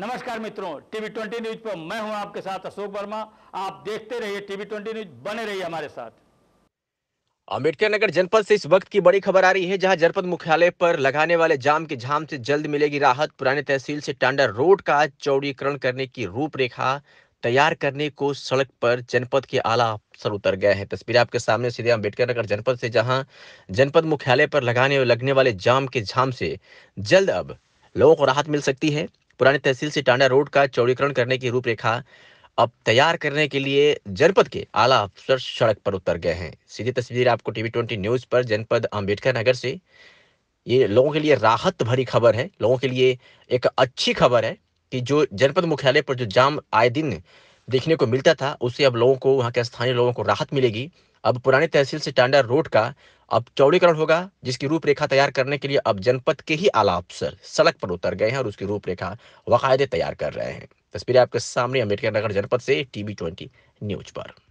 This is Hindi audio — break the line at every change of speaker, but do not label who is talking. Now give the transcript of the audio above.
नमस्कार मित्रों टीवी ट्वेंटी न्यूज पर मैं हूं आपके साथ अशोक वर्मा आप देखते रहिए टीवी ट्वेंटी न्यूज बने रहिए हमारे साथ अम्बेडकर नगर जनपद से इस वक्त की बड़ी खबर
आ रही है जहां जनपद मुख्यालय पर लगाने वाले जाम के झाम से जल्द मिलेगी राहत पुराने तहसील से टांडा रोड का चौड़ीकरण करने की रूपरेखा तैयार करने को सड़क पर जनपद के आला अफसर उतर गए हैं तस्वीर आपके सामने सीधे अम्बेडकर नगर जनपद से जहां जनपद मुख्यालय पर लगाने लगने वाले जाम के झाम से जल्द अब लोगों को राहत मिल सकती है पुरानी तहसील से टांडा रोड का चौड़ीकरण करने की रूपरेखा अब तैयार करने के लिए जनपद के आला अफसर सड़क पर उतर गए हैं सीधी तस्वीर आपको टीवी ट्वेंटी न्यूज पर जनपद अम्बेडकर नगर से ये लोगों के लिए राहत भरी खबर है लोगों के लिए एक अच्छी खबर है कि जो जनपद मुख्यालय पर जो जाम आए दिन देखने को मिलता था उससे अब लोगों को वहाँ के स्थानीय लोगों को राहत मिलेगी अब पुराने तहसील से टांडा रोड का अब चौड़ीकरण होगा जिसकी रूपरेखा तैयार करने के लिए अब जनपद के ही आला अफसर सड़क पर उतर गए हैं और उसकी रूपरेखा
वकायदे तैयार कर रहे हैं तस्वीरें आपके सामने अम्बेडकर नगर जनपद से टीवी ट्वेंटी न्यूज पर